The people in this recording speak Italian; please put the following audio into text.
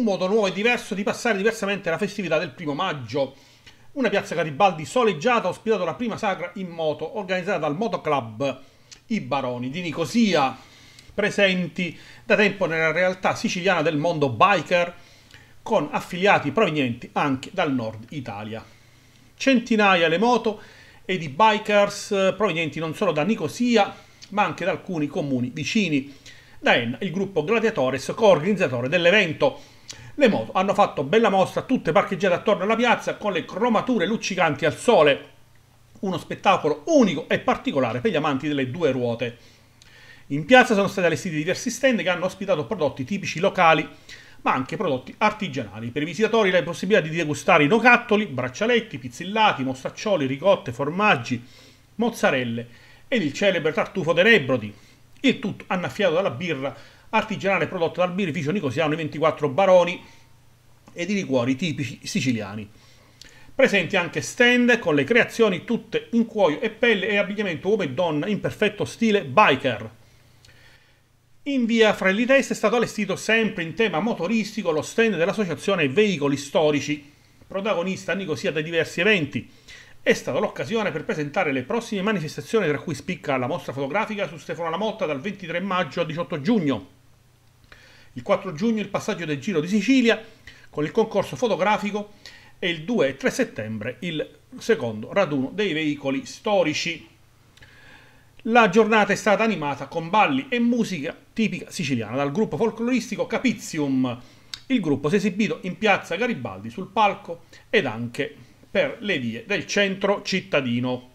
un modo nuovo e diverso di passare diversamente la festività del primo maggio. Una piazza Garibaldi soleggiata ha ospitato la prima sagra in moto organizzata dal motoclub I Baroni di Nicosia, presenti da tempo nella realtà siciliana del mondo biker con affiliati provenienti anche dal nord Italia. Centinaia le moto e di bikers provenienti non solo da Nicosia ma anche da alcuni comuni vicini da Enna, il gruppo Gladiatores, coorganizzatore dell'evento. Le moto hanno fatto bella mostra, tutte parcheggiate attorno alla piazza con le cromature luccicanti al sole. Uno spettacolo unico e particolare per gli amanti delle due ruote. In piazza sono stati allestiti diversi stand che hanno ospitato prodotti tipici locali, ma anche prodotti artigianali. Per i visitatori la possibilità di degustare i nocattoli, braccialetti, pizzillati, mostaccioli, ricotte, formaggi, mozzarelle ed il celebre tartufo dei Rebrodi, il tutto annaffiato dalla birra artigianale prodotta dal birrificio Nicosiano i 24 Baroni e di liquori tipici siciliani. Presenti anche stand con le creazioni tutte in cuoio e pelle e abbigliamento uomo e donna in perfetto stile biker. In via Frelli Test è stato allestito sempre in tema motoristico lo stand dell'associazione Veicoli Storici, protagonista Nicosia dei diversi eventi, è stata l'occasione per presentare le prossime manifestazioni, tra cui spicca la mostra fotografica su Stefano Lamotta dal 23 maggio al 18 giugno. Il 4 giugno il passaggio del Giro di Sicilia con il concorso fotografico e il 2 e 3 settembre il secondo raduno dei veicoli storici. La giornata è stata animata con balli e musica tipica siciliana dal gruppo folcloristico Capizium. Il gruppo si è esibito in piazza Garibaldi sul palco ed anche per le vie del centro cittadino.